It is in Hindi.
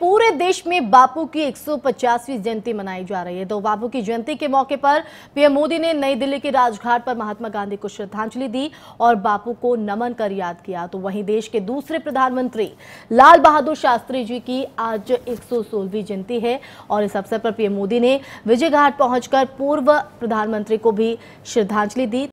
पूरे देश में बापू की 150वीं जयंती मनाई जा रही है तो बापू की जयंती के मौके पर पीएम मोदी ने नई दिल्ली के राजघाट पर महात्मा गांधी को श्रद्धांजलि दी और बापू को नमन कर याद किया तो वहीं देश के दूसरे प्रधानमंत्री लाल बहादुर शास्त्री जी की आज 116वीं जयंती है और इस अवसर पर पीएम मोदी ने विजय घाट पहुंचकर पूर्व प्रधानमंत्री को भी श्रद्धांजलि दी